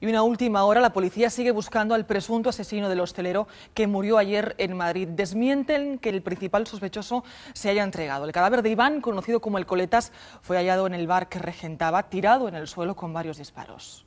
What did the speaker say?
Y una última hora, la policía sigue buscando al presunto asesino del hostelero que murió ayer en Madrid. Desmienten que el principal sospechoso se haya entregado. El cadáver de Iván, conocido como el Coletas, fue hallado en el bar que regentaba, tirado en el suelo con varios disparos.